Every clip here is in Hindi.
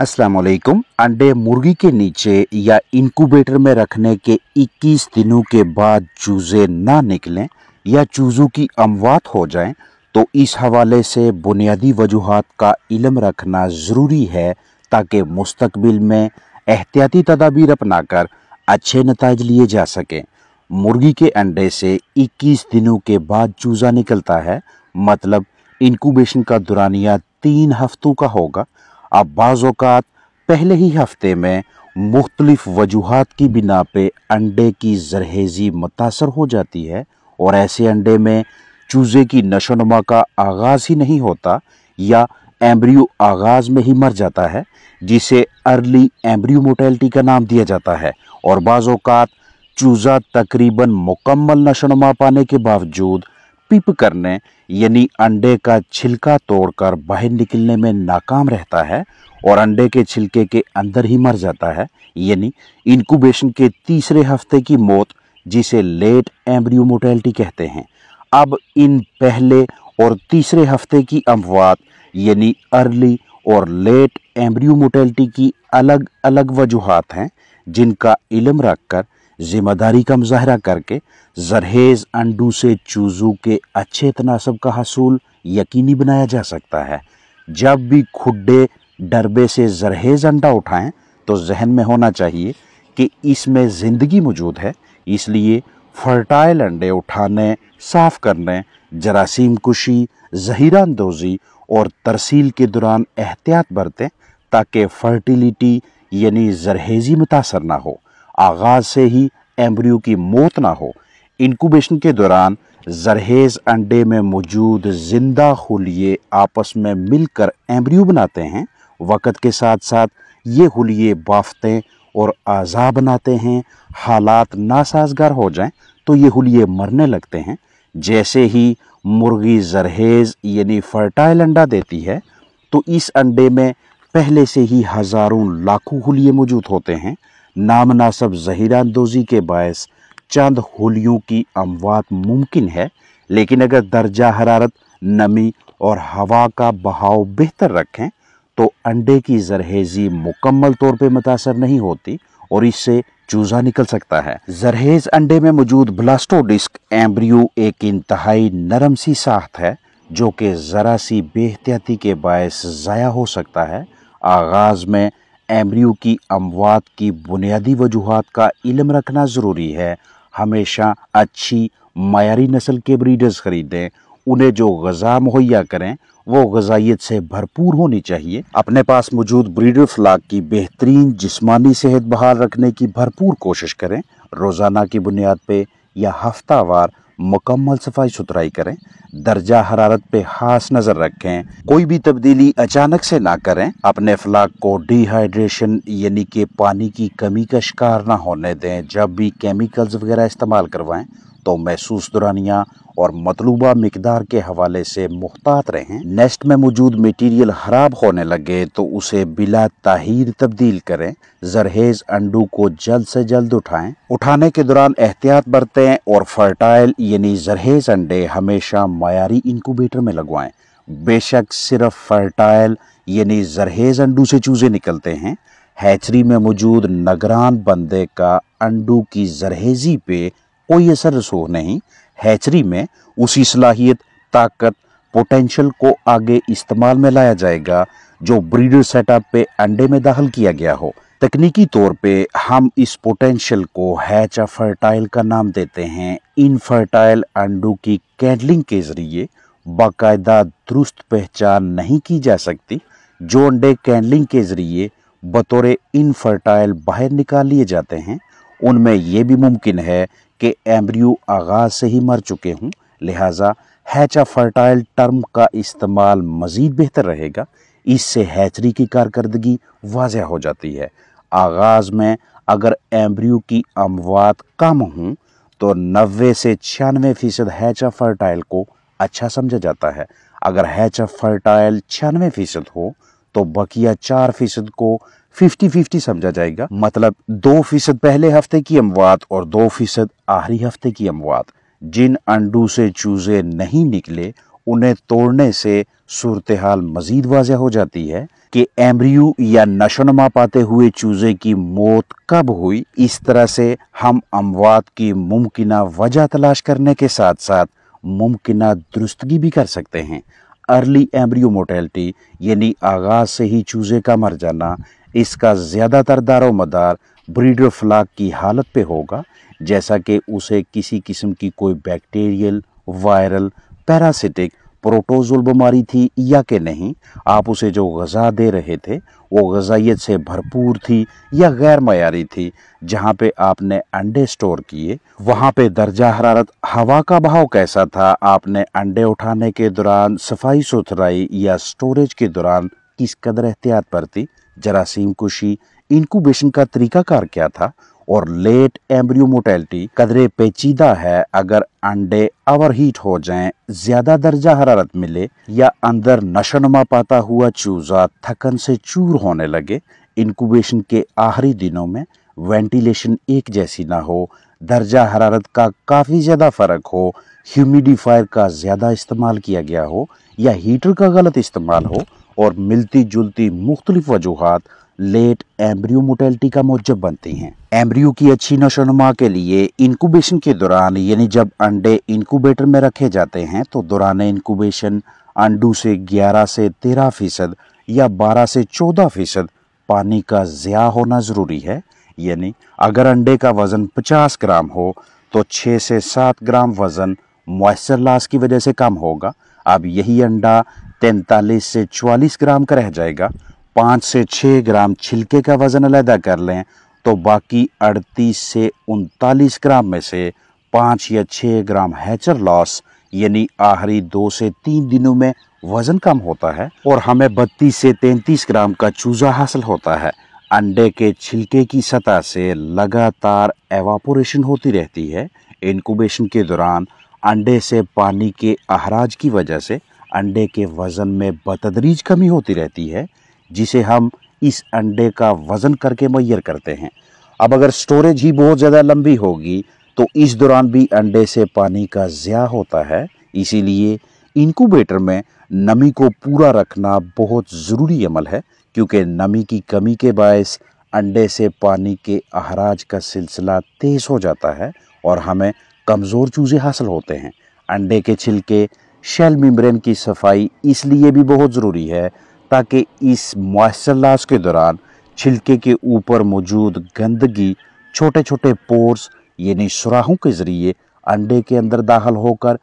असलकुम अंडे मुर्गी के नीचे या इनक्यूबेटर में रखने के 21 दिनों के बाद चूज़े ना निकलें या चूज़ों की अमवात हो जाएं तो इस हवाले से बुनियादी वजूहत का इलम रखना ज़रूरी है ताकि मुस्तबिल में एहतियाती तदाबीर अपना कर अच्छे नतज लिए जा सकें मुर्गी के अंडे से 21 दिनों के बाद चूज़ा निकलता है मतलब इनक्यूबेशन का दुरानिया तीन हफ्तों का होगा आप बाज़ात पहले ही हफ्ते में मुख्तलिफ़ वजूहत की बिना पे अंडे की जरहेज़ी मुतासर हो जाती है और ऐसे अंडे में चूज़े की नशोनुमा का आगाज़ ही नहीं होता या एम्ब्रियो आगाज़ में ही मर जाता है जिसे अर्ली एम्ब्रियो मोटेलिटी का नाम दिया जाता है और बाज़ात चूज़ा तकरीबन मुकम्मल नशोनुमा पाने के बावजूद पिप करने यानी अंडे का छिलका तोड़कर बाहर निकलने में नाकाम रहता है और अंडे के छिलके के अंदर ही मर जाता है यानी इनक्यूबेशन के तीसरे हफ्ते की मौत जिसे लेट एम्ब्रियो कहते हैं अब इन पहले और तीसरे हफ्ते की अमवात यानी अर्ली और लेट एम्ब्रियो की अलग अलग वजूहत हैं जिनका इलम रखकर ज़िम्मेदारी का मुजाहरा करके जरहेज़ अंडू से चूज़ू के अच्छे तनासब का हसूल यकीनी बनाया जा सकता है जब भी खुडे डरबे से जरहेज़ अंडा उठाएं तो जहन में होना चाहिए कि इसमें ज़िंदगी मौजूद है इसलिए फर्टाइल अंडे उठाने साफ़ करने जरासीम कुशी जहीरा अंदोज़ी और तरसील के दौरान एहतियात बरतें ताकि फर्टिलिटी यानी जरहेज़ी मुतासर ना हो आगाज़ से ही एम्ब्रियो की मौत ना हो इनक्यूबेशन के दौरान जरहेज अंडे में मौजूद जिंदा हुलिये आपस में मिलकर एम्ब्रियो बनाते हैं वक़्त के साथ साथ ये हुलिये बाफते और अज़ा बनाते हैं हालात नासाजगार हो जाएं तो ये हुलिये मरने लगते हैं जैसे ही मुर्गी जरहेज यानी फर्टाइल अंडा देती है तो इस अंडे में पहले से ही हज़ारों लाखों हुलिये मौजूद होते हैं नामनासब अंदोजी के बायस चंद होलियों की अमवात मुमकिन है लेकिन अगर दर्जा हरारत नमी और हवा का बहाव बेहतर रखें तो अंडे की जरहेजी मुकम्मल तौर पर मुतासर नहीं होती और इससे चूजा निकल सकता है जरहेज अंडे में मौजूद ब्लास्टोडिस्क एम्ब्रियो एक इंतहाई नरम सी साख्त है जो कि ज़रा सी बेहतियाती के बायस ज़ाया हो सकता है आगाज़ में एमरीओ की अमवात की बुनियादी वजूहत का इलम रखना ज़रूरी है हमेशा अच्छी मयारी नस्ल के ब्रीडर्स ख़रीदें उन्हें जो गज़ा मुहैया करें वो गजाइत से भरपूर होनी चाहिए अपने पास मौजूद ब्रीडर फ्लाक की बेहतरीन जिस्मानी सेहत बहाल रखने की भरपूर कोशिश करें रोज़ाना की बुनियाद पर या हफ्तावार मुकम्मल सफाई सुथराई करें दर्जा हरारत पे खास नज़र रखें कोई भी तब्दीली अचानक से ना करें अपने अफलाक को डिहाइड्रेशन यानी कि पानी की कमी का शिकार ना होने दें जब भी केमिकल्स वगैरह इस्तेमाल करवाएं तो महसूस दुरानिया और मतलूबा मकदार के हवाले से मुहतात रहें नेस्ट में मौजूद मटीरियल खराब होने लगे तो उसे बिला ताहिर तब्दील करें जरहेज अंडू को जल्द से जल्द उठाएं उठाने के दौरान एहतियात बरतें और फर्टाइल यानी जरहेज अंडे हमेशा मयारी इंक्यूबेटर में लगवाएं बेशक सिर्फ फर्टाइल यानी जरहेज अंडू से चूज़े निकलते हैं हैचरी में मौजूद नगरान बंदे का अंडू की जरहेजी पे कोई असर रसूख नहीं हैचरी में उसी सलाहियत ताकत पोटेंशियल को आगे इस्तेमाल में लाया जाएगा जो ब्रीडर सेटअप पे अंडे में दाखिल किया गया हो तकनीकी तौर पे हम इस पोटेंशियल को हैच या फर्टाइल का नाम देते हैं इन फर्टाइल अंडों की कैडलिंग के ज़रिए बाकायदा दुरुस्त पहचान नहीं की जा सकती जो अंडे कैंडलिंग के ज़रिए बतौर इनफर्टाइल बाहर निकाल लिए जाते हैं उनमें यह भी मुमकिन है कि एम्ब्रियो आगाज़ से ही मर चुके हों लिहाजा हैचा फर्टाइल टर्म का इस्तेमाल मज़ीद बेहतर रहेगा इससे हैचरी की कारकर्दगी वाजह हो जाती है आगाज़ में अगर एम्ब्रियो की अमवात कम हों तो नबे से छियानवे फ़ीसद हैचा फर्टाइल को अच्छा समझा जाता है अगर हैचा फर्टाइल छियानवे फ़ीसद हो तो बकिया चार फीसद को 50-50 समझा जाएगा मतलब दो फीसद पहले हफ्ते की अमवात और दो फीसद आखिरी हफ्ते की अमवात जिन अंडू से चूजे नहीं निकले उन्हें तोड़ने से सूरत हाल मजीद वाजह हो जाती है कि एम्ब्रियो या नशोनमा पाते हुए चूजे की मौत कब हुई इस तरह से हम अमवात की मुमकिन वजह तलाश करने के साथ साथ मुमकिन दुरुस्तगी भी कर सकते हैं अर्ली एम्ब्रियो मोटेलिटी यानी आगाज़ से ही चूज़े का मर जाना इसका ज़्यादातर दारो मदार ब्रीडर फ्लाक की हालत पे होगा जैसा कि उसे किसी किस्म की कोई बैक्टीरियल वायरल पैरासिटिक प्रोटोजुल बीमारी थी या कि नहीं आप उसे जो गज़ा दे रहे थे वो गजाइत से भरपूर थी या गैर मयारी थी जहाँ पे आपने अंडे स्टोर किए वहाँ पे दर्जा हरारत हवा का बहाव कैसा था आपने अंडे उठाने के दौरान सफाई सुथराई या स्टोरेज के दौरान किस कदर एहतियात पर थी जरासीम कुशी इनक्यूबेशन का तरीकाकार क्या था और लेट एम्ब्रियो मोटेलिटी कदरे पेचीदा है अगर अंडे हीट हो जाएं, ज्यादा दर्जा हरारत मिले या अंदर नशोनमा पाता हुआ चूजा थकन से चूर होने लगे इनक्यूबेशन के आखिरी दिनों में वेंटिलेशन एक जैसी ना हो दर्जा हरारत का काफ़ी ज़्यादा फ़र्क हो ह्यूमिडिफायर का ज़्यादा इस्तेमाल किया गया हो या हीटर का गलत इस्तेमाल हो और मिलती जुलती मुख्तलिफ़ वजूहत लेट एम्ब्रियो मोटेलिटी का मौजब बनते हैं एम्ब्रियो की अच्छी नशोनुमा के लिए इनकुबेशन के दौरान यानी जब अंडे इनकुबेटर में रखे जाते हैं तो दौरान इनकुबेशन अंडू से 11 से 13 फीसद या 12 से 14 फीसद पानी का ज़्या होना ज़रूरी है यानी अगर अंडे का वज़न 50 ग्राम हो तो 6 से 7 ग्राम वज़न मॉइस्चर लॉस की वजह से कम होगा अब यही अंडा 43 से 44 ग्राम का रह जाएगा पाँच से छः ग्राम छिलके का वज़न अलहदा कर लें तो बाकी अड़तीस से उनतालीस ग्राम में से पाँच या छः ग्राम हैचर लॉस यानी आखिरी दो से तीन दिनों में वज़न कम होता है और हमें बत्तीस से तैंतीस ग्राम का चूज़ा हासिल होता है अंडे के छिलके की सतह से लगातार एवापोरेशन होती रहती है इनक्यूबेशन के दौरान अंडे से पानी के अहराज की वजह से अंडे के वज़न में बतदरीज कमी होती रहती है जिसे हम इस अंडे का वज़न करके मैयर करते हैं अब अगर स्टोरेज ही बहुत ज़्यादा लंबी होगी तो इस दौरान भी अंडे से पानी का ज़्या होता है इसीलिए इनक्यूबेटर में नमी को पूरा रखना बहुत ज़रूरी अमल है क्योंकि नमी की कमी के बायस अंडे से पानी के अहराज का सिलसिला तेज़ हो जाता है और हमें कमज़ोर चूज़े हासिल होते हैं अंडे के छिलके शेल मिम्ब्रेन की सफाई इसलिए भी बहुत ज़रूरी है ताकि इस मैसर लाश के दौरान छिलके के ऊपर मौजूद गंदगी छोटे छोटे पोर्स यानी सुराहों के ज़रिए अंडे के अंदर दाखिल होकर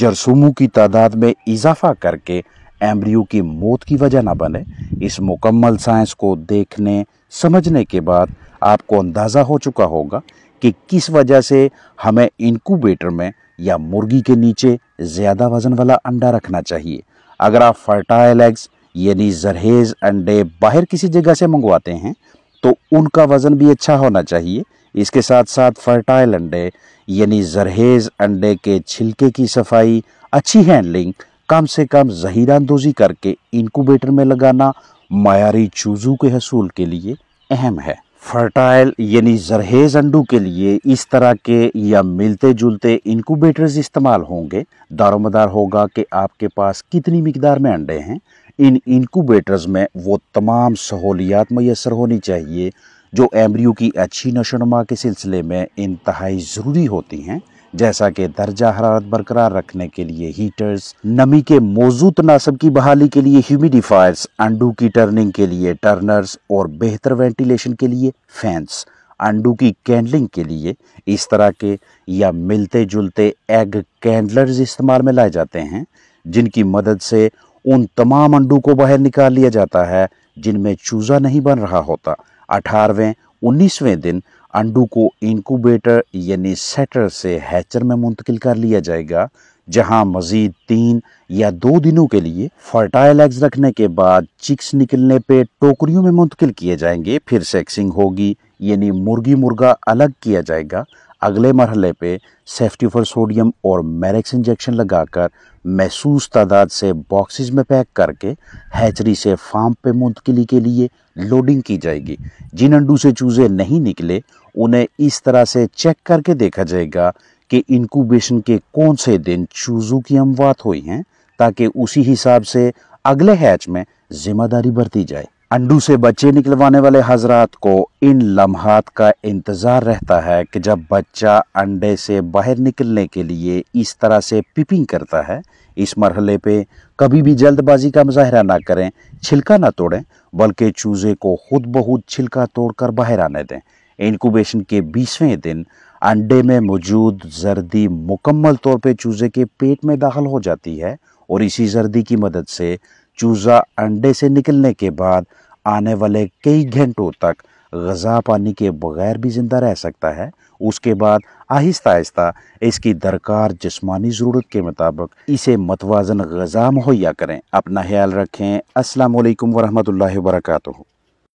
जरसूमों की तादाद में इजाफा करके एम्ब्रियो की मौत की वजह ना बने इस मुकम्मल साइंस को देखने समझने के बाद आपको अंदाज़ा हो चुका होगा कि किस वजह से हमें इनक्यूबेटर में या मुर्गी के नीचे ज़्यादा वज़न वाला अंडा रखना चाहिए अगर आप फर्टाइल एग्स यानी जरहेज अंडे बाहर किसी जगह से मंगवाते हैं तो उनका वज़न भी अच्छा होना चाहिए इसके साथ साथ फर्टाइल अंडे यानी जरहेज अंडे के छिलके की सफाई अच्छी हैंडलिंग कम से कम अंदोजी करके इनक्यूबेटर में लगाना मायारी चूजू के हसूल के लिए अहम है फर्टाइल यानी जरहेज अंडू के लिए इस तरह के या मिलते जुलते इनक्यूबेटर्स इस्तेमाल होंगे दारोमदार होगा कि आपके पास कितनी मकदार में अंडे हैं इन इनक्यूबेटर्स में वो तमाम सहूलियात मैसर होनी चाहिए जो एम्ब्रियो की अच्छी नशोनमा के सिलसिले में इंतहाई ज़रूरी होती हैं जैसा कि दर्जा हरारत बरकरार रखने के लिए हीटर्स नमी के मौजूद तनासब की बहाली के लिए ह्यूमिडिफायर्स अंडू की टर्निंग के लिए टर्नर्स और बेहतर वेंटिलेशन के लिए फैंस अंडू की कैंडलिंग के लिए इस तरह के या मिलते जुलते एग कैंडलर्स इस्तेमाल में लाए जाते हैं जिनकी मदद से उन तमाम अंडों को बाहर निकाल लिया जाता है जिनमें चूजा नहीं बन रहा होता अठारहवें उन्नीसवें दिन अंडू को इनक्यूबेटर यानी सेटर से हैचर में मुंतकिल कर लिया जाएगा जहां मज़ीद तीन या दो दिनों के लिए फर्टाइल एग्स रखने के बाद चिक्स निकलने पे टोकरियों में मुंतकिल किए जाएंगे फिर सेक्सिंग होगी यानी मुर्गी मुर्गा अलग किया जाएगा अगले मरहले पे फॉर सोडियम और मेरेक्स इंजेक्शन लगाकर महसूस तादाद से बॉक्सेस में पैक करके हैचरी से फार्म पे मुंतकली के लिए लोडिंग की जाएगी जिन अंडू से चूज़े नहीं निकले उन्हें इस तरह से चेक करके देखा जाएगा कि इनक्यूबेशन के कौन से दिन चूज़ों की अमवात हुई हैं ताकि उसी हिसाब से अगले हैच में ज़िम्मेदारी बरती जाए अंडू से बच्चे निकलवाने वाले हजरात को इन लम्हात का इंतज़ार रहता है कि जब बच्चा अंडे से बाहर निकलने के लिए इस तरह से पिपिंग करता है इस मरहले पे कभी भी जल्दबाजी का मुजाहरा ना करें छिलका ना तोड़ें बल्कि चूज़े को खुद बहुत छिलका तोड़कर बाहर आने दें इनक्यूबेशन के बीसवें दिन अंडे में मौजूद जर्दी मुकम्मल तौर पर चूज़े के पेट में दाखिल हो जाती है और इसी जर्दी की मदद से चूज़ा अंडे से निकलने के बाद आने वाले कई घंटों तक गज़ा पानी के बगैर भी ज़िंदा रह सकता है उसके बाद आहिस्ता आहिस्ता इसकी दरकार जिस्मानी ज़रूरत के मुताबिक इसे मतवाजन गज़ा मुहैया करें अपना ख्याल रखें असलकम वरहमल वर्का